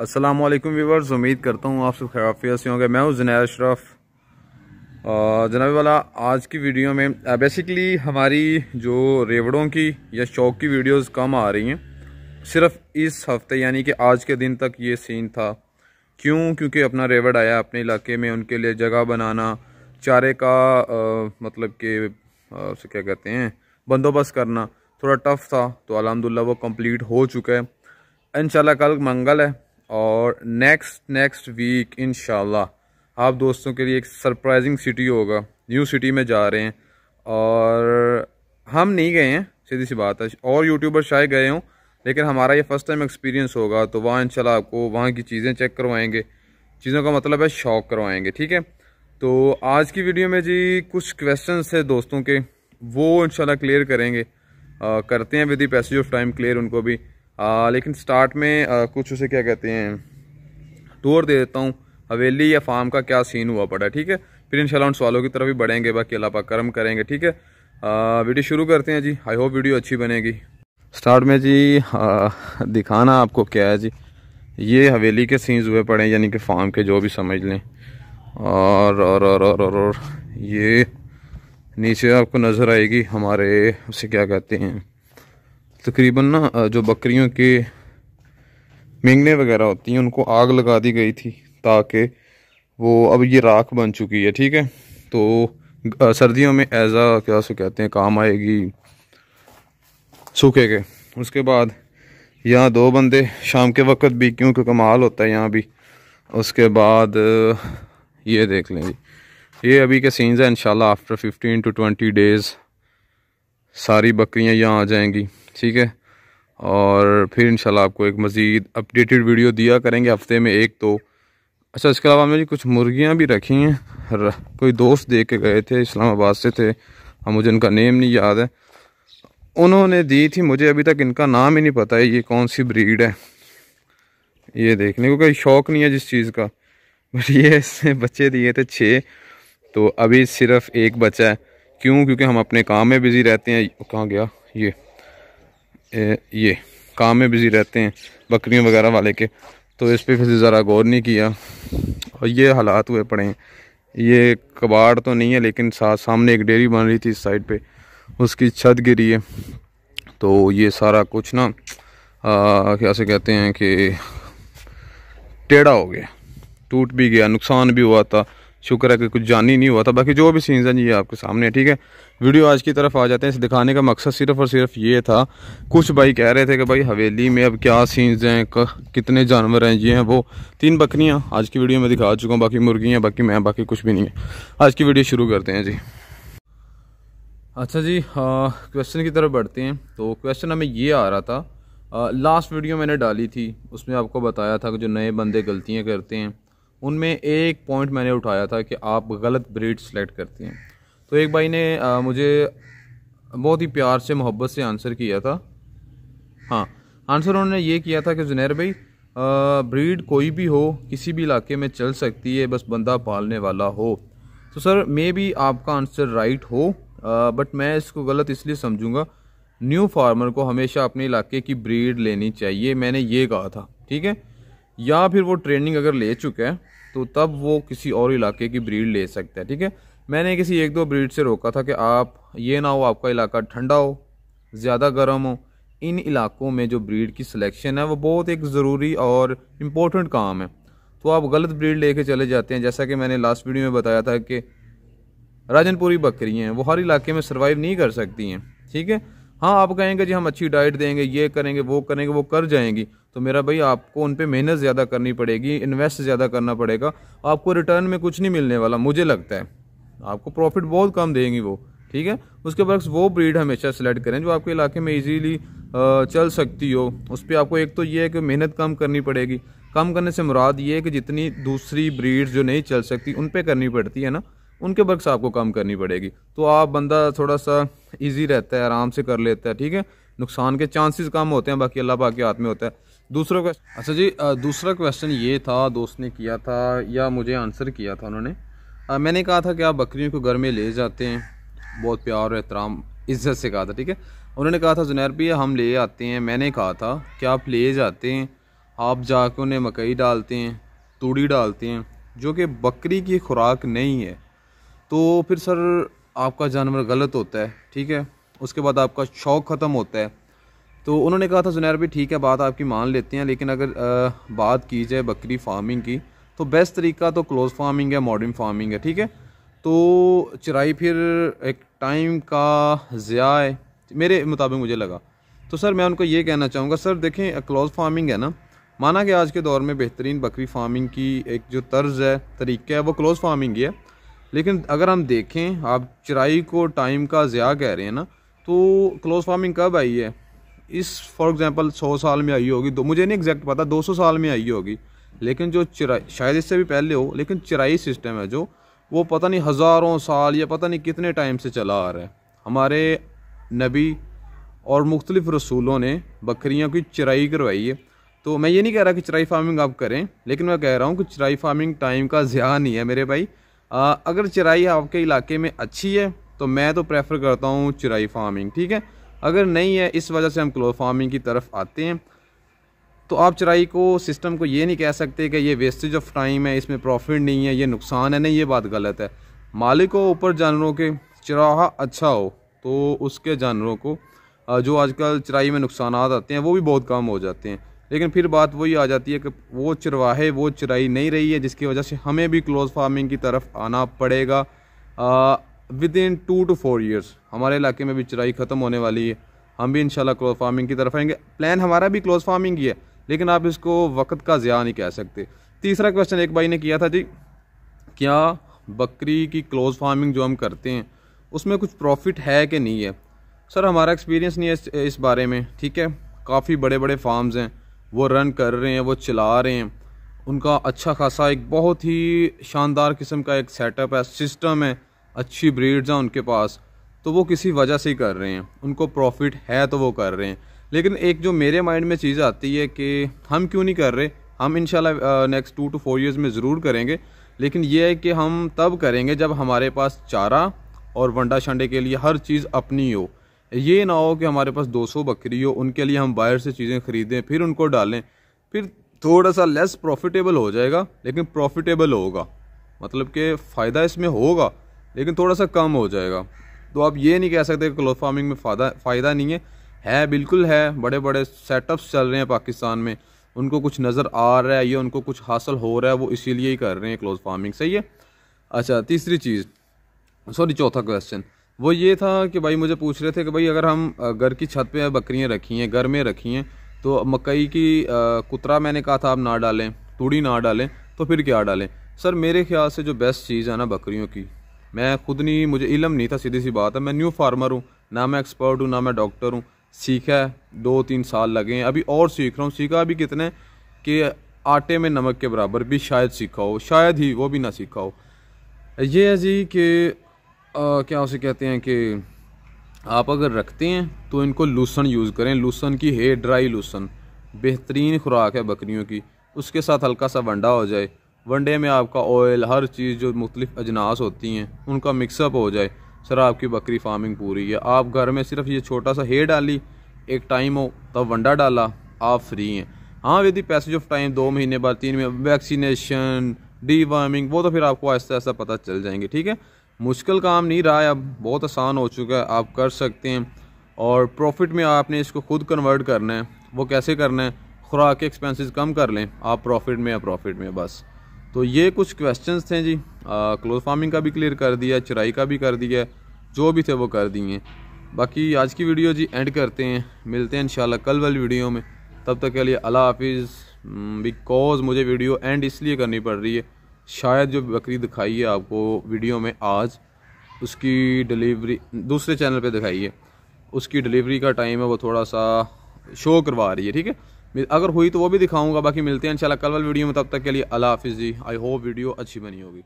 Aslam viewers उम्मीद करता हूँ आप सब खराफिया से होंगे मैं हूँ जुनैद अशरफ जनाब वाला आज की वीडियो में बेसिकली हमारी जो रेवड़ों की या शौक की वीडियोस कम आ रही हैं सिर्फ इस हफ्ते यानी कि आज के दिन तक ये सीन था क्यों क्योंकि अपना रेवड़ आया अपने इलाके में उनके लिए जगह बनाना चारे का आ, मतलब कि उसे क्या कहते हैं बंदोबस्त करना थोड़ा टफ़ था तो अलहमदिल्ला वो कम्प्लीट हो चुका है इन कल मंगल है और नेक्स्ट नेक्स्ट वीक इन आप दोस्तों के लिए एक सरप्राइजिंग सिटी होगा न्यू सिटी में जा रहे हैं और हम नहीं गए हैं सीधी सी बात है और यूट्यूबर शायद गए हों लेकिन हमारा ये फ़र्स्ट टाइम एक्सपीरियंस होगा तो वहाँ इंशाल्लाह आपको वहाँ की चीज़ें चेक करवाएंगे चीज़ों का मतलब है शौक करवाएंगे ठीक है तो आज की वीडियो में जी कुछ क्वेश्चन है दोस्तों के वो इनशाला क्लियर करेंगे आ, करते हैं with the passage of time clear उनको भी आ, लेकिन स्टार्ट में आ, कुछ उसे क्या कहते हैं टूर दे देता हूँ हवेली या फार्म का क्या सीन हुआ पड़ा ठीक है फिर इंशाल्लाह उन सवालों की तरफ भी बढ़ेंगे बाकी अल्लाह पाक कर्म करेंगे ठीक है आ, वीडियो शुरू करते हैं जी आई होप वीडियो अच्छी बनेगी स्टार्ट में जी आ, दिखाना आपको क्या है जी ये हवेली के सीन्स हुए पड़े यानी कि फार्म के जो भी समझ लें और और और और और, और ये नीचे आपको नज़र आएगी हमारे उसे क्या कहते हैं तकरीबन ना जो बकरियों के मेंगने वगैरह होती हैं उनको आग लगा दी गई थी ताकि वो अब ये राख बन चुकी है ठीक है तो सर्दियों में ऐसा क्या सो कहते हैं काम आएगी सूखे के उसके बाद यहाँ दो बंदे शाम के वक्त भी क्योंकि कमाल होता है यहाँ भी उसके बाद ये देख लें ये अभी के सीन्स हैं इंशाल्लाह आफ्टर 15 टू 20 डेज़ सारी बकरियाँ यहाँ आ जाएंगी ठीक है और फिर इंशाल्लाह आपको एक मज़ीद अपडेटेड वीडियो दिया करेंगे हफ्ते में एक तो अच्छा इसके अलावा हमने जी कुछ मुर्गियाँ भी रखी हैं कोई दोस्त दे के गए थे इस्लामाबाद से थे हम मुझे उनका नेम नहीं याद है उन्होंने दी थी मुझे अभी तक इनका नाम ही नहीं पता है ये कौन सी ब्रीड है ये देखने को कोई शौक़ नहीं है जिस चीज़ का बट ये इसने बच्चे दिए थे छः तो अभी सिर्फ़ एक बच्चा है क्यों क्योंकि हम अपने काम में बिज़ी रहते हैं कहाँ गया ये ये काम में बिज़ी रहते हैं बकरियों वगैरह वाले के तो इस पर फिर ज़रा गौर नहीं किया और ये हालात हुए पड़े हैं ये कबाड़ तो नहीं है लेकिन साथ सामने एक डेयरी बन रही थी इस साइड पे उसकी छत गिरी है तो ये सारा कुछ ना क्या से कहते हैं कि टेढ़ा हो गया टूट भी गया नुकसान भी हुआ था शुक्र है कि कुछ जानी नहीं हुआ था बाकी जो भी सीन्स हैं ये आपके सामने ठीक है वीडियो आज की तरफ आ जाते हैं इस दिखाने का मकसद सिर्फ और सिर्फ ये था कुछ भाई कह रहे थे कि भाई हवेली में अब क्या सीन्स हैं कितने जानवर हैं ये हैं वो तीन बकरियाँ आज की वीडियो में दिखा चुका हूँ बाकी मुर्गियाँ बाकी मैं बाकी कुछ भी नहीं है आज की वीडियो शुरू करते हैं जी अच्छा जी क्वेश्चन की तरफ बढ़ते हैं तो क्वेश्चन हमें ये आ रहा था लास्ट वीडियो मैंने डाली थी उसमें आपको बताया था कि जो नए बंदे गलतियाँ करते हैं उनमें एक पॉइंट मैंने उठाया था कि आप गलत ब्रीड सेलेक्ट करती हैं तो एक भाई ने आ, मुझे बहुत ही प्यार से मोहब्बत से आंसर किया था हाँ आंसर उन्होंने ये किया था कि जुनैर भाई ब्रीड कोई भी हो किसी भी इलाके में चल सकती है बस बंदा पालने वाला हो तो सर मे भी आपका आंसर राइट हो आ, बट मैं इसको गलत इसलिए समझूंगा न्यू फार्मर को हमेशा अपने इलाके की ब्रीड लेनी चाहिए मैंने ये कहा था ठीक है या फिर वो ट्रेनिंग अगर ले चुके हैं तो तब वो किसी और इलाके की ब्रीड ले सकता है ठीक है मैंने किसी एक दो ब्रीड से रोका था कि आप ये ना हो आपका इलाका ठंडा हो ज़्यादा गर्म हो इन इलाकों में जो ब्रीड की सिलेक्शन है वो बहुत एक ज़रूरी और इम्पोर्टेंट काम है तो आप गलत ब्रीड लेके चले जाते हैं जैसा कि मैंने लास्ट वीडियो में बताया था कि राजनपुरी बकरियाँ हैं वो हर इलाके में सर्वाइव नहीं कर सकती हैं ठीक है हाँ आप कहेंगे जी हम अच्छी डाइट देंगे ये करेंगे वो करेंगे वो कर जाएंगी तो मेरा भाई आपको उन पर मेहनत ज़्यादा करनी पड़ेगी इन्वेस्ट ज़्यादा करना पड़ेगा आपको रिटर्न में कुछ नहीं मिलने वाला मुझे लगता है आपको प्रॉफिट बहुत कम देंगी वो ठीक है उसके बरक्स वो ब्रीड हमेशा सेलेक्ट करें जो आपके इलाके में ईजीली चल सकती हो उस पर आपको एक तो ये है कि मेहनत कम करनी पड़ेगी कम करने से मुराद ये है कि जितनी दूसरी ब्रीड जो नहीं चल सकती उन पर करनी पड़ती है ना उनके बर्क्स आपको कम करनी पड़ेगी तो आप बंदा थोड़ा सा ईजी रहता है आराम से कर लेता है ठीक है नुकसान के चांसेस कम होते हैं बाकी अल्लाह पाक के हाथ में होता है दूसरा क्वेश्चन अच्छा जी दूसरा क्वेश्चन ये था दोस्त ने किया था या मुझे आंसर किया था उन्होंने मैंने कहा था कि आप बकरियों को घर में ले जाते हैं बहुत प्यार और एहतराम इज्जत से कहा था ठीक है उन्होंने कहा था जुनैर भैया हम ले आते हैं मैंने कहा था कि आप ले जाते हैं आप जाके उन्हें मकई डालते हैं तूड़ी डालते हैं जो कि बकरी की खुराक नहीं है तो फिर सर आपका जानवर गलत होता है ठीक है उसके बाद आपका शौक़ ख़त्म होता है तो उन्होंने कहा था जुनैर भी ठीक है बात आपकी मान लेते हैं लेकिन अगर आ, बात की जाए बकरी फार्मिंग की तो बेस्ट तरीका तो क्लोज फार्मिंग है मॉडर्न फार्मिंग है ठीक है तो चराई फिर एक टाइम का ज़िया है मेरे मुताबिक मुझे लगा तो सर मैं उनको ये कहना चाहूँगा सर देखें क्लोज फार्मिंग है ना माना कि आज के दौर में बेहतरीन बकरी फार्मिंग की एक जो तर्ज है तरीका है वो क्लोज फार्मिंग ही है लेकिन अगर हम देखें आप चराई को टाइम का ज़्या कह रहे हैं ना तो क्लोज फार्मिंग कब आई है इस फॉर एग्ज़ाम्पल सौ साल में आई होगी तो मुझे नहीं एग्जैक्ट पता दो सौ साल में आई होगी लेकिन जो चराई शायद इससे भी पहले हो लेकिन चराई सिस्टम है जो वो पता नहीं हज़ारों साल या पता नहीं कितने टाइम से चला आ रहा है हमारे नबी और मुख्तलिफ़ रसूलों ने बकरियों की चराई करवाई है तो मैं ये नहीं कह रहा कि चराई फार्मिंग आप करें लेकिन मैं कह रहा हूँ कि चराई फार्मिंग टाइम का ज़्यादा नहीं है मेरे भाई आ, अगर चराई आपके इलाके में अच्छी है तो मैं तो प्रेफर करता हूँ चराई फार्मिंग ठीक है अगर नहीं है इस वजह से हम क्लोथ फार्मिंग की तरफ आते हैं तो आप चराई को सिस्टम को ये नहीं कह सकते कि ये वेस्टेज ऑफ टाइम है इसमें प्रॉफिट नहीं है ये नुकसान है नहीं ये बात गलत है मालिक को ऊपर जानवरों के चराहा अच्छा हो तो उसके जानवरों को जो आजकल चराई में नुकसान आते हैं वो भी बहुत कम हो जाते हैं लेकिन फिर बात वही आ जाती है कि वो चरवाहे वो चराई नहीं रही है जिसकी वजह से हमें भी क्लोज़ फार्मिंग की तरफ आना पड़ेगा within two two four years हमारे इलाके में भी चराई ख़त्म होने वाली है हम भी इंशाल्लाह क्लोज फार्मिंग की तरफ आएंगे प्लान हमारा भी क्लोज फार्मिंग ही है लेकिन आप इसको वक्त का ज़्या नहीं कह सकते तीसरा क्वेश्चन एक भाई ने किया था जी क्या बकरी की क्लोज फार्मिंग जो हम करते हैं उसमें कुछ प्रॉफिट है कि नहीं है सर हमारा एक्सपीरियंस नहीं है इस बारे में ठीक है काफ़ी बड़े बड़े फार्म्स हैं वो रन कर रहे हैं वो चला रहे हैं उनका अच्छा खासा एक बहुत ही शानदार किस्म का एक सेटअप है सिस्टम है अच्छी ब्रीड्स हैं उनके पास तो वो किसी वजह से ही कर रहे हैं उनको प्रॉफिट है तो वो कर रहे हैं लेकिन एक जो मेरे माइंड में चीज़ आती है कि हम क्यों नहीं कर रहे हम in next two two four years में ज़रूर करेंगे लेकिन ये है कि हम तब करेंगे जब हमारे पास चारा और वंडा शंडे के लिए हर चीज़ अपनी हो ये ना हो कि हमारे पास 200 बकरी हो उनके लिए हम बाहर से चीज़ें ख़रीदें फिर उनको डालें फिर थोड़ा सा लेस प्रॉफिटेबल हो जाएगा लेकिन प्रॉफिटेबल होगा मतलब कि फ़ायदा इसमें होगा लेकिन थोड़ा सा कम हो जाएगा तो आप ये नहीं कह सकते कि क्लोथ फार्मिंग में फ़ायदा फ़ायदा नहीं है है बिल्कुल है बड़े बड़े सेटअप्स चल रहे हैं पाकिस्तान में उनको कुछ नज़र आ रहा है या उनको कुछ हासिल हो रहा है वो इसीलिए ही कर रहे हैं क्लोथ फार्मिंग सही है अच्छा तीसरी चीज़ सॉरी चौथा क्वेश्चन वो ये था कि भाई मुझे पूछ रहे थे कि भाई अगर हम घर की छत पे बकरियां रखी हैं घर में रखी हैं तो मकई की कुतरा मैंने कहा था आप ना डालें तूड़ी ना डालें तो फिर क्या डालें सर मेरे ख्याल से जो बेस्ट चीज़ है ना बकरियों की मैं खुद नहीं मुझे इलम नहीं था सीधी सी बात है मैं न्यू फार्मर हूँ ना मैं एक्सपर्ट हूँ ना मैं डॉक्टर हूँ सीखा है दो तीन साल लगे हैं अभी और सीख रहा हूँ सीखा अभी कितने कि आटे में नमक के बराबर भी शायद सीखा हो शायद ही वो भी ना सीखा हो ये है जी कि क्या उसे कहते हैं कि आप अगर रखते हैं तो इनको लूसन यूज़ करें लूसन की है ड्राई लूसन बेहतरीन खुराक है बकरियों की उसके साथ हल्का सा वंडा हो जाए वंडे में आपका ऑयल हर चीज़ जो मुख्तलिफ अजनास होती हैं उनका मिक्सअप हो जाए सर आपकी बकरी फार्मिंग पूरी है आप घर में सिर्फ ये छोटा सा हे डाली एक टाइम हो तब वंडा डाला आप फ्री हैं हाँ यदि पैसेज ऑफ टाइम दो महीने बाद तीन महीने वैक्सीनेशन डी वार्मिंग वो तो फिर आपको ऐसा आहिस्ता पता चल जाएंगे ठीक है मुश्किल काम नहीं रहा है अब बहुत आसान हो चुका है आप कर सकते हैं और प्रॉफिट में आपने इसको खुद कन्वर्ट करना है वो कैसे करना है खुराक के एक्सपेंसेस कम कर लें आप प्रॉफिट में या प्रॉफिट में बस तो ये कुछ क्वेश्चंस थे जी क्लोथ फार्मिंग का भी क्लियर कर दिया चराई का भी कर दिया जो भी थे वो कर दिए बाकी आज की वीडियो जी एंड करते हैं मिलते हैं इन कल वाली वीडियो में तब तक के लिए अला हाफिज़ बिकॉज़ हम्म, मुझे वीडियो एंड इसलिए करनी पड़ रही है शायद जो बकरी दिखाई है आपको वीडियो में आज उसकी डिलीवरी दूसरे चैनल पे दिखाई है उसकी डिलीवरी का टाइम है वो थोड़ा सा शो करवा रही है ठीक है अगर हुई तो वो भी दिखाऊंगा बाकी मिलते हैं इंशाल्लाह कल वाली वीडियो में तब तक के लिए अला हाफिज़ जी आई होप वीडियो अच्छी बनी होगी